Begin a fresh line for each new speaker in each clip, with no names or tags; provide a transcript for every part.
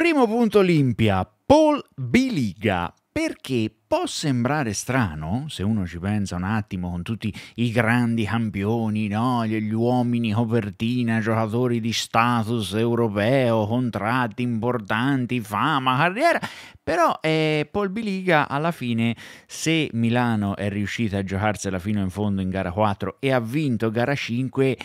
Primo punto Olimpia, Paul Biliga. Perché può sembrare strano, se uno ci pensa un attimo, con tutti i grandi campioni, no? gli uomini copertina, giocatori di status europeo, contratti importanti, fama, carriera, però eh, Paul Biliga alla fine, se Milano è riuscita a giocarsela fino in fondo in gara 4 e ha vinto gara 5, eh,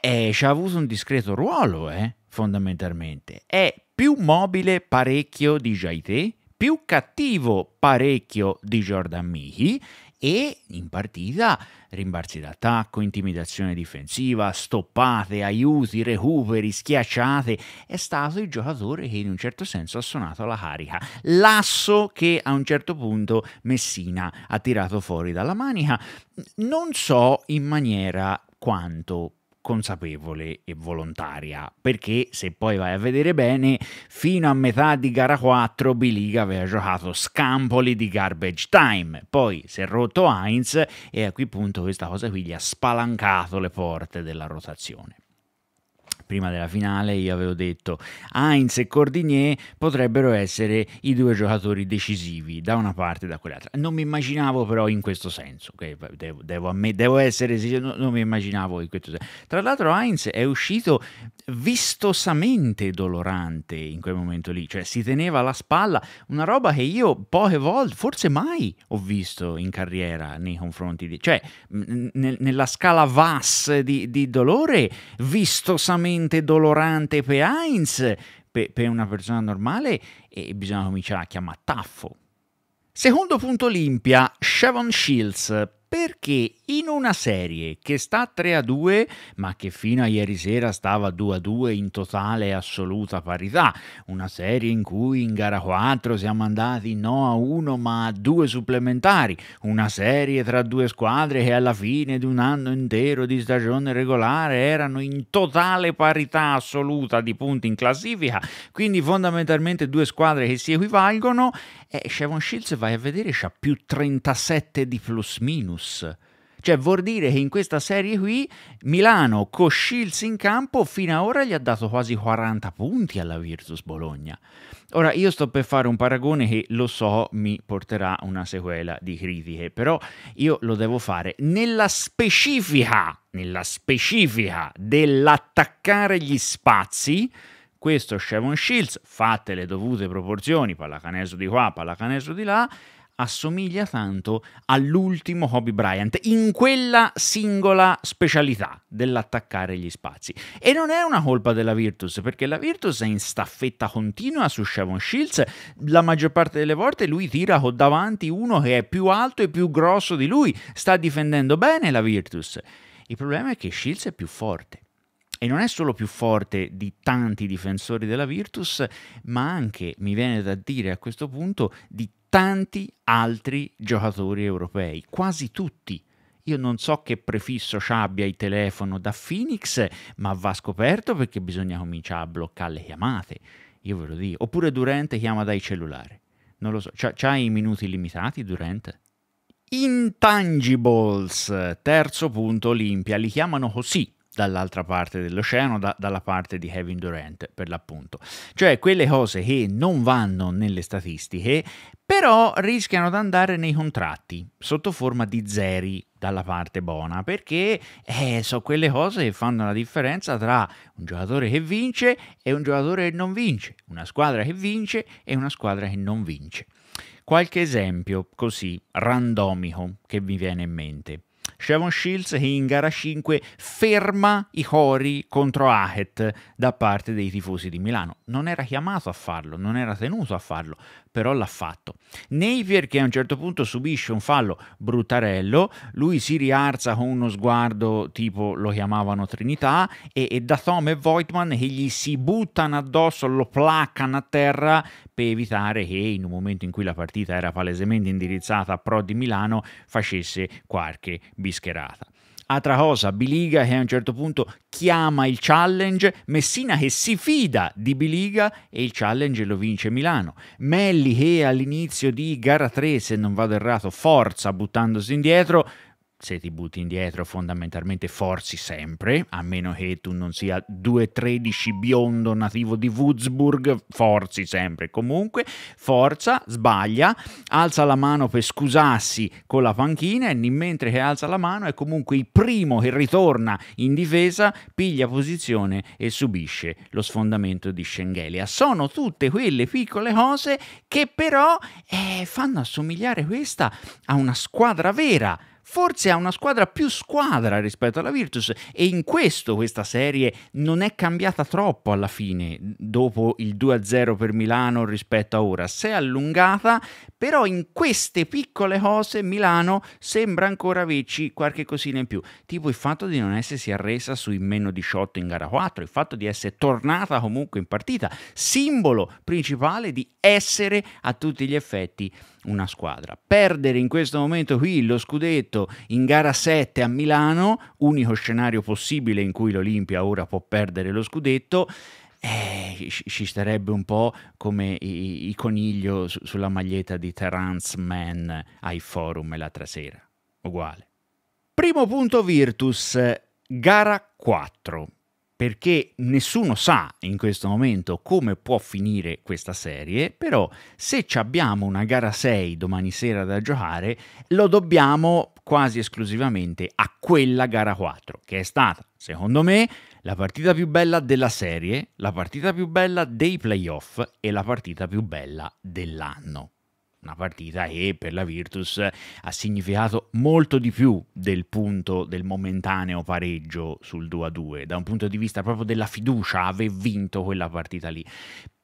eh, ci ha avuto un discreto ruolo, eh fondamentalmente. È più mobile parecchio di Jaite, più cattivo parecchio di Jordan Mihi e in partita rimbalzi d'attacco, intimidazione difensiva, stoppate, aiuti, recuperi, schiacciate, è stato il giocatore che in un certo senso ha suonato la carica, l'asso che a un certo punto Messina ha tirato fuori dalla manica, non so in maniera quanto consapevole e volontaria, perché se poi vai a vedere bene, fino a metà di gara 4 Biliga aveva giocato scampoli di garbage time, poi si è rotto Heinz e a quel punto questa cosa qui gli ha spalancato le porte della rotazione prima della finale io avevo detto Heinz e Cordinier potrebbero essere i due giocatori decisivi da una parte e da quell'altra. Non mi immaginavo però in questo senso, okay? devo, devo, devo, essere, no, non mi immaginavo in questo senso. Tra l'altro Heinz è uscito vistosamente dolorante in quel momento lì, cioè si teneva la spalla, una roba che io poche volte, forse mai, ho visto in carriera nei confronti di... cioè nella scala VAS di, di dolore vistosamente estremamente dolorante per Heinz, per, per una persona normale e bisogna cominciare a chiamare taffo. Secondo punto Olimpia, Shavon Shields, perché in una serie che sta 3 a 2 ma che fino a ieri sera stava 2 a 2 in totale assoluta parità, una serie in cui in gara 4 siamo andati no a 1 ma a 2 supplementari, una serie tra due squadre che alla fine di un anno intero di stagione regolare erano in totale parità assoluta di punti in classifica, quindi fondamentalmente due squadre che si equivalgono e Shevon Shields vai a vedere c'ha più 37 di plus minus. Cioè vuol dire che in questa serie qui Milano con Shields in campo fino ad ora gli ha dato quasi 40 punti alla Virtus Bologna. Ora io sto per fare un paragone che lo so mi porterà una sequela di critiche, però io lo devo fare nella specifica, nella specifica dell'attaccare gli spazi questo Shevon Shields, fatte le dovute proporzioni, pallacanestro di qua, pallacanestro di là, assomiglia tanto all'ultimo Hobby Bryant in quella singola specialità dell'attaccare gli spazi. E non è una colpa della Virtus, perché la Virtus è in staffetta continua su Shavon Shields, la maggior parte delle volte lui tira con davanti uno che è più alto e più grosso di lui, sta difendendo bene la Virtus. Il problema è che Shields è più forte e non è solo più forte di tanti difensori della Virtus, ma anche, mi viene da dire a questo punto, di tanti altri giocatori europei, quasi tutti. Io non so che prefisso ci abbia il telefono da Phoenix, ma va scoperto perché bisogna cominciare a bloccare le chiamate. Io ve lo dico. Oppure Durante chiama dai cellulari. Non lo so. C'ha, c'ha i minuti limitati Durante? Intangibles, terzo punto Olimpia, li chiamano così dall'altra parte dell'oceano, da, dalla parte di Kevin Durant per l'appunto. Cioè quelle cose che non vanno nelle statistiche, però rischiano di andare nei contratti sotto forma di zeri dalla parte buona, perché eh, sono quelle cose che fanno la differenza tra un giocatore che vince e un giocatore che non vince, una squadra che vince e una squadra che non vince. Qualche esempio così randomico che vi viene in mente. Chevon Shields che in gara 5 ferma i cori contro Ahet da parte dei tifosi di Milano. Non era chiamato a farlo, non era tenuto a farlo, però l'ha fatto. Napier che a un certo punto subisce un fallo brutarello, lui si rialza con uno sguardo tipo lo chiamavano Trinità e, e da Thom e Voigtman che gli si buttano addosso, lo placcano a terra per evitare che in un momento in cui la partita era palesemente indirizzata a Pro di Milano facesse qualche bischerata. Altra cosa, Biliga che a un certo punto chiama il challenge, Messina che si fida di Biliga e il challenge lo vince Milano. Melli che all'inizio di gara 3, se non vado errato, forza buttandosi indietro, se ti butti indietro fondamentalmente forzi sempre, a meno che tu non sia 213 biondo nativo di Würzburg, forzi sempre. Comunque, forza, sbaglia, alza la mano per scusarsi con la panchina e mentre che alza la mano è comunque il primo che ritorna in difesa, piglia posizione e subisce lo sfondamento di Schengelia. Sono tutte quelle piccole cose che però eh, fanno assomigliare questa a una squadra vera forse ha una squadra più squadra rispetto alla Virtus e in questo questa serie non è cambiata troppo alla fine dopo il 2-0 per Milano rispetto a ora, si è allungata, però in queste piccole cose Milano sembra ancora averci qualche cosina in più, tipo il fatto di non essersi arresa sui meno 18 in gara 4, il fatto di essere tornata comunque in partita, simbolo principale di essere a tutti gli effetti una squadra. Perdere in questo momento qui lo scudetto in gara 7 a Milano, unico scenario possibile in cui l'Olimpia ora può perdere lo scudetto, eh, ci starebbe un po' come i, i coniglio su, sulla maglietta di Terence Mann ai forum la sera. Uguale. Primo punto Virtus, gara 4 perché nessuno sa in questo momento come può finire questa serie, però se abbiamo una gara 6 domani sera da giocare, lo dobbiamo quasi esclusivamente a quella gara 4, che è stata, secondo me, la partita più bella della serie, la partita più bella dei playoff e la partita più bella dell'anno una partita che per la Virtus ha significato molto di più del punto del momentaneo pareggio sul 2-2, da un punto di vista proprio della fiducia, aver vinto quella partita lì.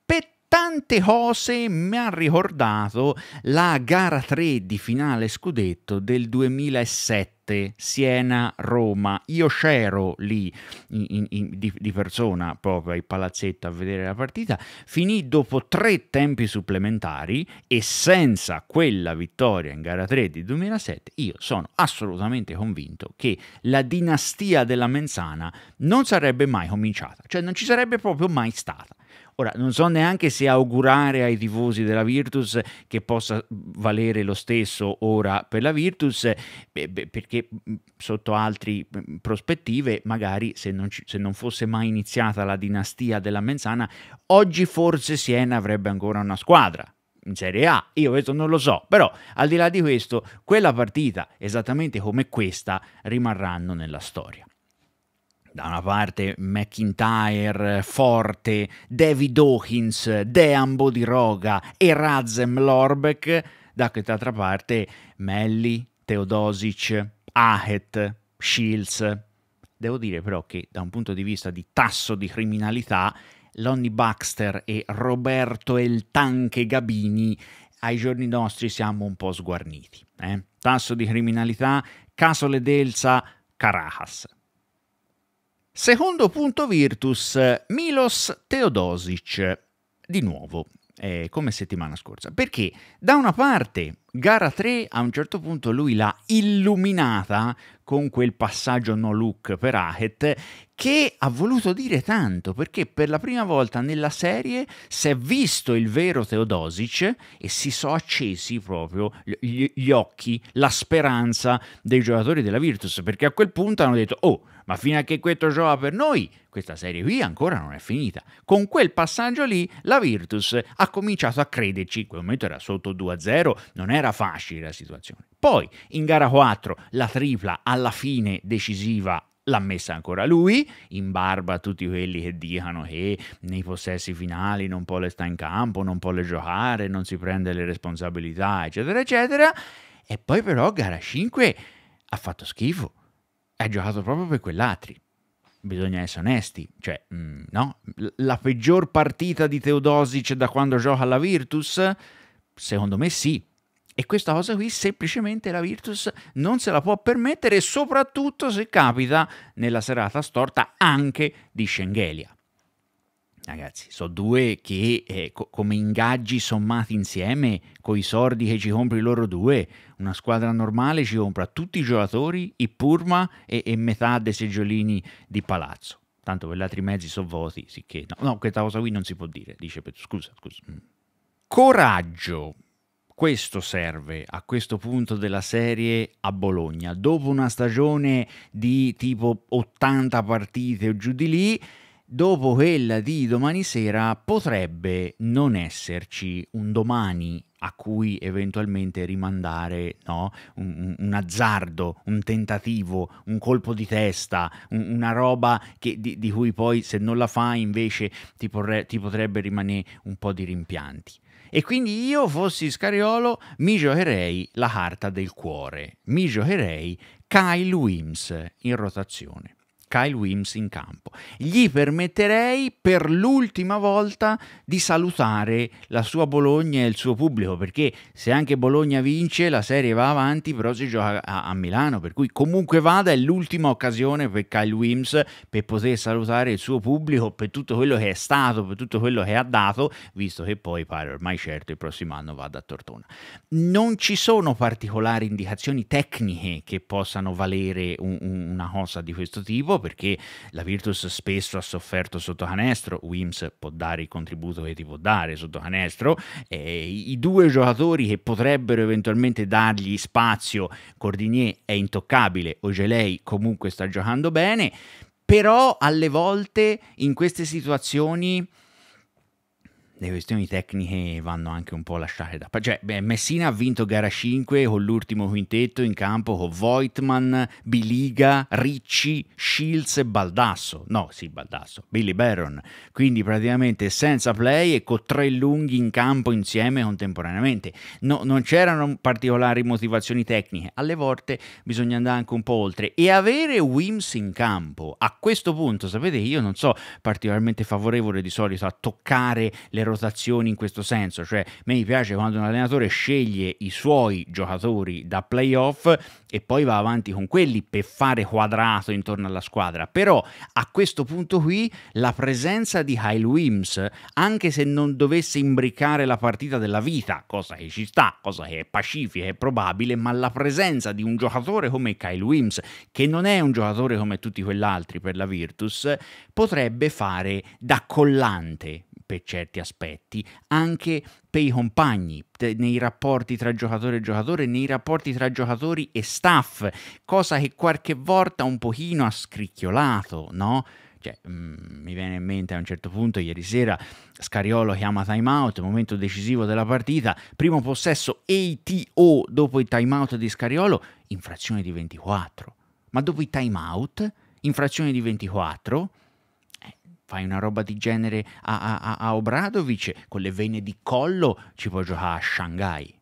Per tante cose mi ha ricordato la gara 3 di finale scudetto del 2007. Siena-Roma. Io c'ero lì in, in, di, di, persona proprio al palazzetto a vedere la partita. Finì dopo tre tempi supplementari e senza quella vittoria in gara 3 di 2007 io sono assolutamente convinto che la dinastia della Menzana non sarebbe mai cominciata, cioè non ci sarebbe proprio mai stata. Ora, non so neanche se augurare ai tifosi della Virtus che possa valere lo stesso ora per la Virtus, beh, beh, perché sotto altre prospettive, magari se non, ci, se non, fosse mai iniziata la dinastia della Menzana, oggi forse Siena avrebbe ancora una squadra. In Serie A, io questo non lo so, però al di là di questo, quella partita, esattamente come questa, rimarranno nella storia da una parte McIntyre forte, David Hawkins, Dean Bodiroga e Razem Lorbeck, da quest'altra parte Melli, Teodosic, Ahet, Shields. Devo dire però che da un punto di vista di tasso di criminalità, Lonnie Baxter e Roberto El Tanque Gabini ai giorni nostri siamo un po' sguarniti. Eh? Tasso di criminalità, Casole Delsa, Caracas. Secondo punto Virtus, Milos Teodosic, di nuovo, eh, come settimana scorsa, perché da una parte Gara 3 a un certo punto lui l'ha illuminata con quel passaggio no look per Ahet che ha voluto dire tanto perché per la prima volta nella serie si è visto il vero Teodosic e si sono accesi proprio gli, gli occhi, la speranza dei giocatori della Virtus perché a quel punto hanno detto oh ma fino a che questo gioca per noi questa serie qui ancora non è finita. Con quel passaggio lì la Virtus ha cominciato a crederci, in quel momento era sotto 2-0, non era era facile la situazione. Poi in gara 4 la tripla alla fine decisiva l'ha messa ancora lui, in barba a tutti quelli che dicano che nei possessi finali non può le sta in campo, non può le giocare, non si prende le responsabilità, eccetera, eccetera. E poi però gara 5 ha fatto schifo, ha giocato proprio per quell'altri. Bisogna essere onesti, cioè, mh, mm, no? La peggior partita di Teodosic da quando gioca alla Virtus? Secondo me sì, e questa cosa qui semplicemente la Virtus non se la può permettere, soprattutto se capita nella serata storta anche di Schengelia. Ragazzi, sono due che eh, co come ingaggi sommati insieme, con i sordi che ci compri loro due, una squadra normale ci compra tutti i giocatori, i Purma e, e metà dei seggiolini di Palazzo. Tanto per gli altri mezzi sono voti, sicché... No, no, questa cosa qui non si può dire, dice Petru. Scusa, scusa. Mm. Coraggio questo serve a questo punto della serie a Bologna. Dopo una stagione di tipo 80 partite o giù di lì, dopo quella di domani sera potrebbe non esserci un domani a cui eventualmente rimandare no? un, un, azzardo, un tentativo, un colpo di testa, un, una roba che, di, di, cui poi se non la fai invece ti, porre, ti potrebbe rimanere un po' di rimpianti. E quindi io fossi Scariolo, mi giocherei la carta del cuore, mi giocherei Kyle Wims in rotazione. Kyle Wims in campo. Gli permetterei per l'ultima volta di salutare la sua Bologna e il suo pubblico, perché se anche Bologna vince la serie va avanti, però si gioca a, a Milano, per cui comunque vada è l'ultima occasione per Kyle Wims per poter salutare il suo pubblico per tutto quello che è stato, per tutto quello che ha dato, visto che poi pare ormai certo il prossimo anno vada a Tortona. Non ci sono particolari indicazioni tecniche che possano valere un, un, una cosa di questo tipo, perché la Virtus spesso ha sofferto sotto canestro, Wims può dare il contributo che ti può dare sotto canestro, eh, i due giocatori che potrebbero eventualmente dargli spazio, Cordinier è intoccabile, Ogelei comunque sta giocando bene, però alle volte in queste situazioni le questioni tecniche vanno anche un po' lasciate da parte. Cioè, beh, Messina ha vinto gara 5 con l'ultimo quintetto in campo con Voigtman, Biliga, Ricci, Shields e Baldasso. No, sì, Baldasso, Billy Barron. Quindi praticamente senza play e con tre lunghi in campo insieme contemporaneamente. No, non c'erano particolari motivazioni tecniche. Alle volte bisogna andare anche un po' oltre. E avere Wims in campo, a questo punto, sapete, io non so particolarmente favorevole di solito a toccare le rotazioni in questo senso, cioè a me piace quando un allenatore sceglie i suoi giocatori da playoff e poi va avanti con quelli per fare quadrato intorno alla squadra. Però a questo punto qui la presenza di Kyle Wims, anche se non dovesse imbricare la partita della vita, cosa che ci sta, cosa che è pacifica, e probabile, ma la presenza di un giocatore come Kyle Wims, che non è un giocatore come tutti quell'altri per la Virtus, potrebbe fare da collante per certi aspetti, anche europei compagni, nei rapporti tra giocatore e giocatore, nei rapporti tra giocatori e staff, cosa che qualche volta un pochino ha scricchiolato, no? Cioè, mh, mm, mi viene in mente a un certo punto, ieri sera Scariolo chiama timeout, momento decisivo della partita, primo possesso ATO dopo il timeout di Scariolo, infrazione di 24. Ma dopo il timeout, infrazione di 24, fai una roba di genere a, a, a Obradovic, con le vene di collo ci può giocare a Shanghai.